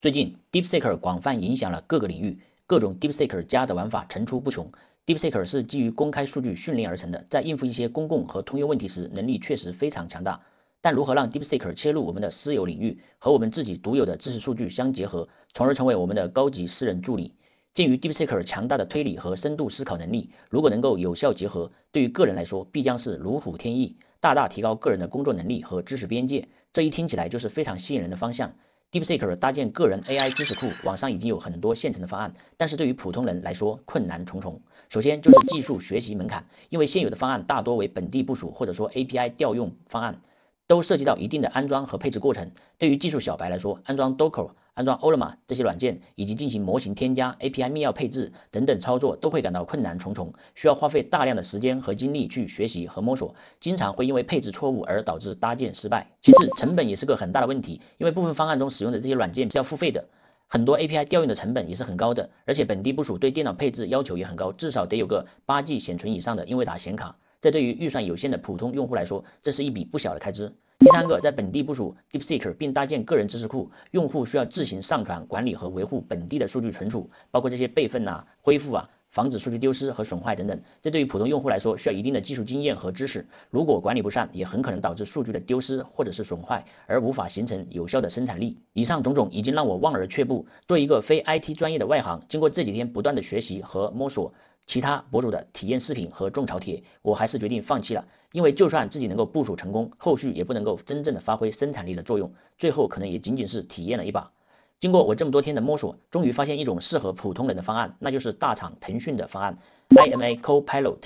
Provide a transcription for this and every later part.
最近，DeepSeeker 广泛影响了各个领域，各种 DeepSeeker 的玩法层出不穷。DeepSeeker 是基于公开数据训练而成的，在应付一些公共和通用问题时，能力确实非常强大。但如何让 DeepSeeker 切入我们的私有领域，和我们自己独有的知识数据相结合，从而成为我们的高级私人助理？鉴于 DeepSeeker 强大的推理和深度思考能力，如果能够有效结合，对于个人来说必将是如虎添翼，大大提高个人的工作能力和知识边界。这一听起来就是非常吸引人的方向。DeepSeek 搭建个人 AI 知识库，网上已经有很多现成的方案，但是对于普通人来说困难重重。首先就是技术学习门槛，因为现有的方案大多为本地部署或者说 API 调用方案，都涉及到一定的安装和配置过程。对于技术小白来说，安装 Docker。安装 Ollama 这些软件，以及进行模型添加、API 密钥配置等等操作，都会感到困难重重，需要花费大量的时间和精力去学习和摸索，经常会因为配置错误而导致搭建失败。其次，成本也是个很大的问题，因为部分方案中使用的这些软件是要付费的，很多 API 调用的成本也是很高的，而且本地部署对电脑配置要求也很高，至少得有个八 G 显存以上的，英伟达显卡。这对于预算有限的普通用户来说，这是一笔不小的开支。第三个，在本地部署 DeepSeek 并搭建个人知识库，用户需要自行上传、管理和维护本地的数据存储，包括这些备份呐、恢复啊，防止数据丢失和损坏等等。这对于普通用户来说，需要一定的技术经验和知识。如果管理不善，也很可能导致数据的丢失或者是损坏，而无法形成有效的生产力。以上种种已经让我望而却步。作为一个非 IT 专业的外行，经过这几天不断的学习和摸索。其他博主的体验视频和种草帖，我还是决定放弃了，因为就算自己能够部署成功，后续也不能够真正的发挥生产力的作用，最后可能也仅仅是体验了一把。经过我这么多天的摸索，终于发现一种适合普通人的方案，那就是大厂腾讯的方案，I M A Co Pilot，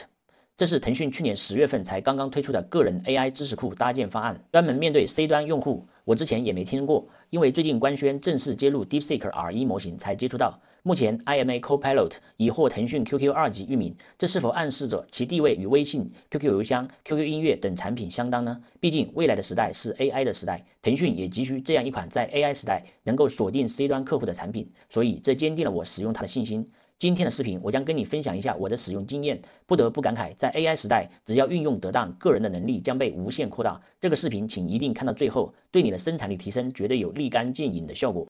这是腾讯去年十月份才刚刚推出的个人 AI 知识库搭建方案，专门面对 C 端用户。我之前也没听过，因为最近官宣正式接入 Deepseek R 1模型才接触到。目前，IMA Copilot 已获腾讯 QQ 二级域名，这是否暗示着其地位与微信、QQ 邮箱、QQ 音乐等产品相当呢？毕竟，未来的时代是 AI 的时代，腾讯也急需这样一款在 AI 时代能够锁定 C 端客户的产品。所以，这坚定了我使用它的信心。今天的视频，我将跟你分享一下我的使用经验。不得不感慨，在 AI 时代，只要运用得当，个人的能力将被无限扩大。这个视频，请一定看到最后，对你的生产力提升绝对有立竿见影的效果。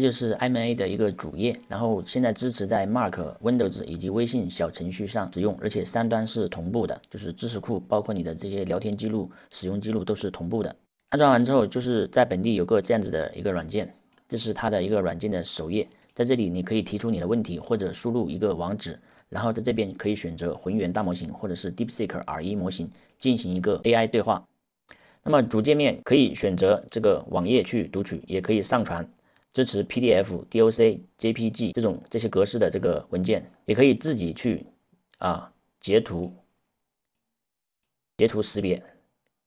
这就是 M A 的一个主页，然后现在支持在 Mac、Windows 以及微信小程序上使用，而且三端是同步的，就是知识库，包括你的这些聊天记录、使用记录都是同步的。安装完之后，就是在本地有个这样子的一个软件，这是它的一个软件的首页，在这里你可以提出你的问题，或者输入一个网址，然后在这边可以选择浑圆大模型或者是 Deepseek R1 模型进行一个 A I 对话。那么主界面可以选择这个网页去读取，也可以上传。支持 PDF、DOC、JPG 这种这些格式的这个文件，也可以自己去啊截图，截图识别，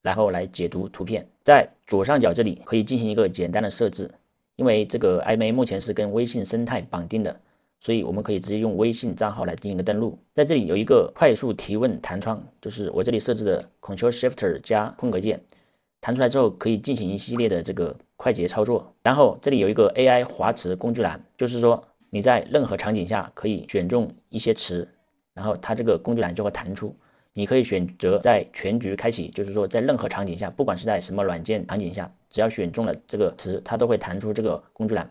然后来解读图片。在左上角这里可以进行一个简单的设置，因为这个 iMa 目前是跟微信生态绑定的，所以我们可以直接用微信账号来进行一个登录。在这里有一个快速提问弹窗，就是我这里设置的“ c t r l s h i f t 加空格键。弹出来之后可以进行一系列的这个快捷操作，然后这里有一个 AI 滑词工具栏，就是说你在任何场景下可以选中一些词，然后它这个工具栏就会弹出，你可以选择在全局开启，就是说在任何场景下，不管是在什么软件场景下，只要选中了这个词，它都会弹出这个工具栏。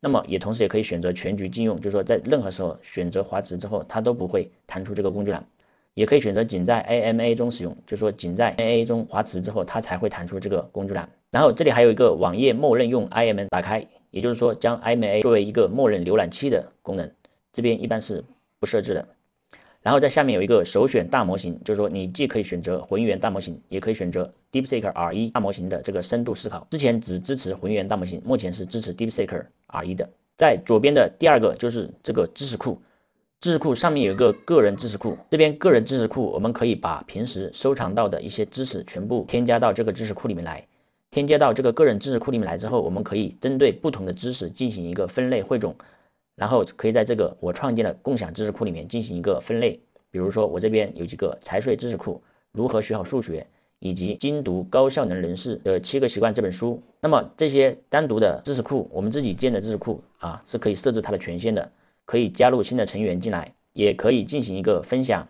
那么也同时也可以选择全局禁用，就是说在任何时候选择滑词之后，它都不会弹出这个工具栏。也可以选择仅在 A M A 中使用，就是说仅在 A A 中滑词之后，它才会弹出这个工具栏。然后这里还有一个网页默认用 I M N 打开，也就是说将 I M A 作为一个默认浏览器的功能，这边一般是不设置的。然后在下面有一个首选大模型，就是说你既可以选择浑圆大模型，也可以选择 Deepseek R1 大模型的这个深度思考。之前只支持浑圆大模型，目前是支持 Deepseek R1 的。在左边的第二个就是这个知识库。知识库上面有一个个人知识库，这边个人知识库我们可以把平时收藏到的一些知识全部添加到这个知识库里面来，添加到这个个人知识库里面来之后，我们可以针对不同的知识进行一个分类汇总，然后可以在这个我创建的共享知识库里面进行一个分类。比如说我这边有几个财税知识库、如何学好数学以及精读高效能人士的七个习惯这本书。那么这些单独的知识库，我们自己建的知识库啊，是可以设置它的权限的。可以加入新的成员进来，也可以进行一个分享，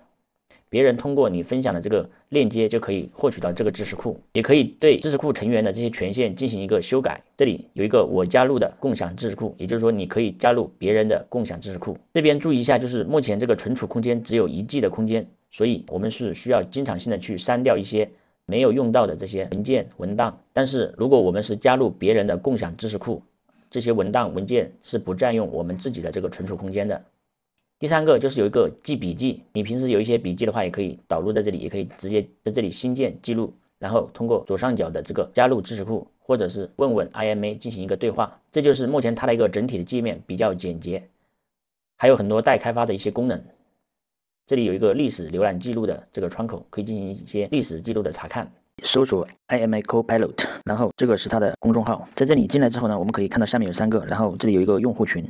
别人通过你分享的这个链接就可以获取到这个知识库，也可以对知识库成员的这些权限进行一个修改。这里有一个我加入的共享知识库，也就是说你可以加入别人的共享知识库。这边注意一下，就是目前这个存储空间只有一 G 的空间，所以我们是需要经常性的去删掉一些没有用到的这些文件文档。但是如果我们是加入别人的共享知识库，这些文档文件是不占用我们自己的这个存储空间的。第三个就是有一个记笔记，你平时有一些笔记的话，也可以导入在这里，也可以直接在这里新建记录，然后通过左上角的这个加入知识库，或者是问问 I M A 进行一个对话。这就是目前它的一个整体的界面比较简洁，还有很多待开发的一些功能。这里有一个历史浏览记录的这个窗口，可以进行一些历史记录的查看。搜索 i m i co pilot，然后这个是它的公众号，在这里进来之后呢，我们可以看到下面有三个，然后这里有一个用户群，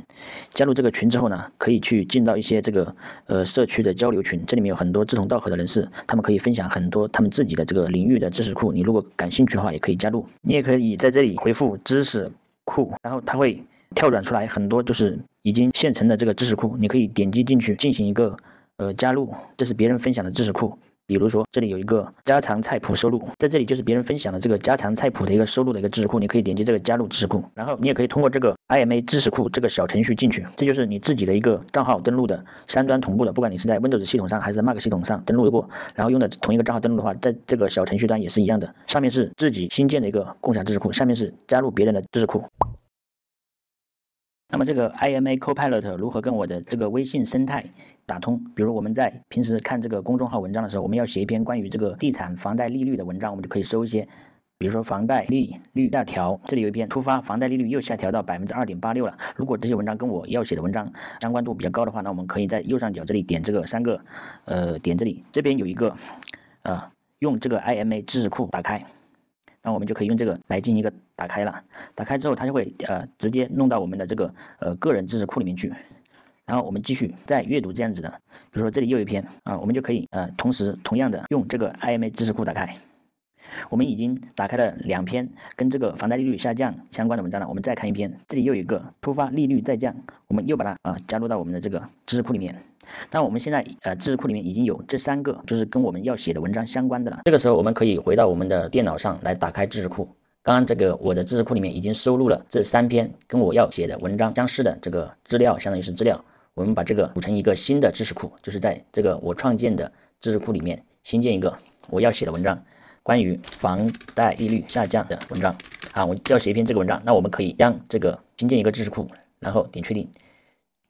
加入这个群之后呢，可以去进到一些这个呃社区的交流群，这里面有很多志同道合的人士，他们可以分享很多他们自己的这个领域的知识库，你如果感兴趣的话，也可以加入，你也可以在这里回复知识库，然后它会跳转出来很多就是已经现成的这个知识库，你可以点击进去进行一个呃加入，这是别人分享的知识库。比如说，这里有一个家常菜谱收录，在这里就是别人分享的这个家常菜谱的一个收录的一个知识库，你可以点击这个加入知识库，然后你也可以通过这个 I M A 知识库这个小程序进去，这就是你自己的一个账号登录的三端同步的，不管你是在 Windows 系统上还是 Mac 系统上登录过，然后用的同一个账号登录的话，在这个小程序端也是一样的，上面是自己新建的一个共享知识库，下面是加入别人的知识库。那么这个 I M A Copilot 如何跟我的这个微信生态打通？比如我们在平时看这个公众号文章的时候，我们要写一篇关于这个地产房贷利率的文章，我们就可以搜一些，比如说房贷利率下调，这里有一篇突发房贷利率又下调到百分之二点八六了。如果这些文章跟我要写的文章相关度比较高的话，那我们可以在右上角这里点这个三个，呃，点这里，这边有一个，呃，用这个 I M A 知识库打开。那我们就可以用这个来进行一个打开了，打开之后它就会呃直接弄到我们的这个呃个人知识库里面去，然后我们继续再阅读这样子的，比如说这里又一篇啊，我们就可以呃同时同样的用这个 IMA 知识库打开。我们已经打开了两篇跟这个房贷利率下降相关的文章了。我们再看一篇，这里又有一个突发利率再降，我们又把它啊加入到我们的这个知识库里面。那我们现在呃知识库里面已经有这三个，就是跟我们要写的文章相关的了。这个时候我们可以回到我们的电脑上来打开知识库。刚刚这个我的知识库里面已经收录了这三篇跟我要写的文章相似的这个资料，相当于是资料。我们把这个组成一个新的知识库，就是在这个我创建的知识库里面新建一个我要写的文章。关于房贷利率下降的文章啊，我要写一篇这个文章，那我们可以让这个新建一个知识库，然后点确定，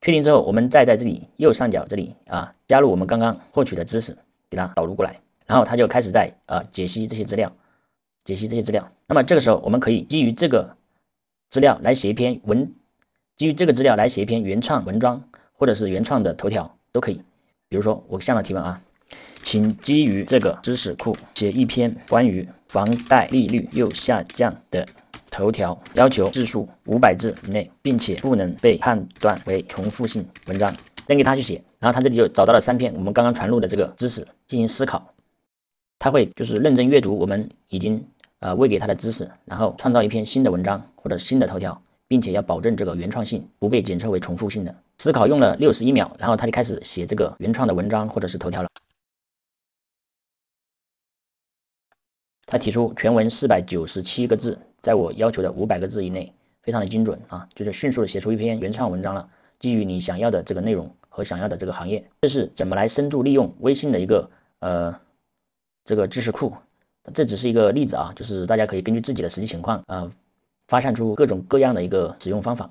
确定之后，我们再在这里右上角这里啊，加入我们刚刚获取的知识，给它导入过来，然后它就开始在啊解析这些资料，解析这些资料。那么这个时候，我们可以基于这个资料来写一篇文，基于这个资料来写一篇原创文章，或者是原创的头条都可以。比如说，我向他提问啊。请基于这个知识库写一篇关于房贷利率又下降的头条，要求字数五百字以内，并且不能被判断为重复性文章。扔给他去写，然后他这里就找到了三篇我们刚刚传入的这个知识进行思考，他会就是认真阅读我们已经呃喂给他的知识，然后创造一篇新的文章或者新的头条，并且要保证这个原创性不被检测为重复性的。思考用了六十一秒，然后他就开始写这个原创的文章或者是头条了。他提出全文四百九十七个字，在我要求的五百个字以内，非常的精准啊，就是迅速的写出一篇原创文章了。基于你想要的这个内容和想要的这个行业，这是怎么来深度利用微信的一个呃这个知识库。这只是一个例子啊，就是大家可以根据自己的实际情况啊，发散出各种各样的一个使用方法。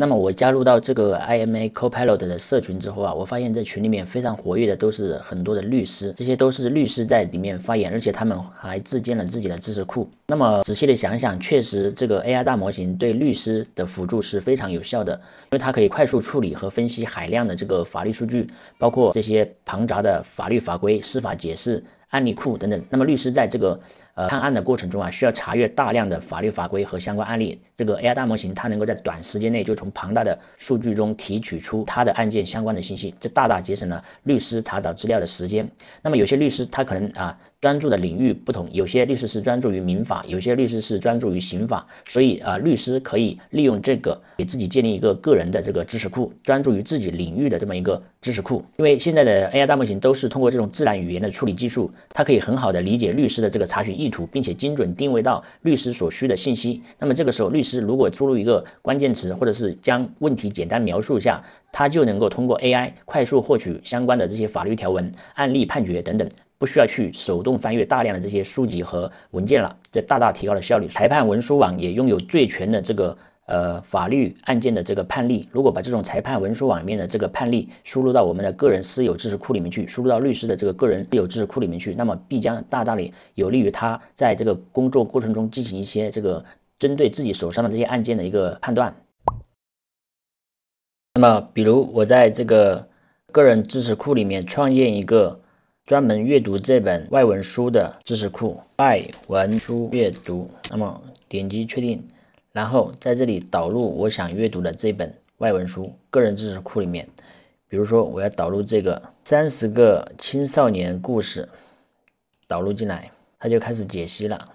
那么我加入到这个 I M A Copilot 的社群之后啊，我发现，在群里面非常活跃的都是很多的律师，这些都是律师在里面发言，而且他们还自建了自己的知识库。那么仔细的想想，确实这个 A I 大模型对律师的辅助是非常有效的，因为它可以快速处理和分析海量的这个法律数据，包括这些庞杂的法律法规、司法解释、案例库等等。那么律师在这个判案的过程中啊，需要查阅大量的法律法规和相关案例。这个 AI 大模型它能够在短时间内就从庞大的数据中提取出它的案件相关的信息，这大大节省了律师查找资料的时间。那么有些律师他可能啊专注的领域不同，有些律师是专注于民法，有些律师是专注于刑法。所以啊，律师可以利用这个给自己建立一个个人的这个知识库，专注于自己领域的这么一个知识库。因为现在的 AI 大模型都是通过这种自然语言的处理技术，它可以很好的理解律师的这个查询意。图，并且精准定位到律师所需的信息。那么这个时候，律师如果输入一个关键词，或者是将问题简单描述一下，他就能够通过 AI 快速获取相关的这些法律条文、案例判决等等，不需要去手动翻阅大量的这些书籍和文件了，这大大提高了效率。裁判文书网也拥有最全的这个。呃，法律案件的这个判例，如果把这种裁判文书网里面的这个判例输入到我们的个人私有知识库里面去，输入到律师的这个个人私有知识库里面去，那么必将大大的有利于他在这个工作过程中进行一些这个针对自己手上的这些案件的一个判断。那么，比如我在这个个人知识库里面创建一个专门阅读这本外文书的知识库，外文书阅读。那么点击确定。然后在这里导入我想阅读的这本外文书，个人知识库里面，比如说我要导入这个三十个青少年故事，导入进来，它就开始解析了。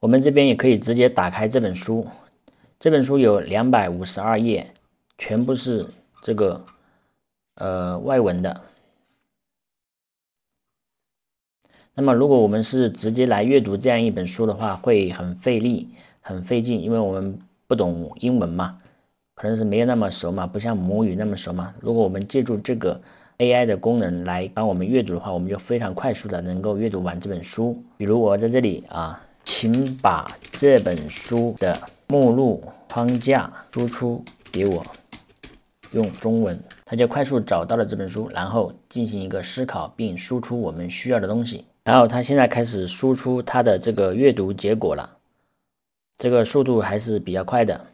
我们这边也可以直接打开这本书，这本书有两百五十二页，全部是这个呃外文的。那么，如果我们是直接来阅读这样一本书的话，会很费力、很费劲，因为我们不懂英文嘛，可能是没有那么熟嘛，不像母语那么熟嘛。如果我们借助这个 AI 的功能来帮我们阅读的话，我们就非常快速的能够阅读完这本书。比如我在这里啊，请把这本书的目录框架输出给我，用中文，它就快速找到了这本书，然后进行一个思考，并输出我们需要的东西。然后他现在开始输出他的这个阅读结果了，这个速度还是比较快的。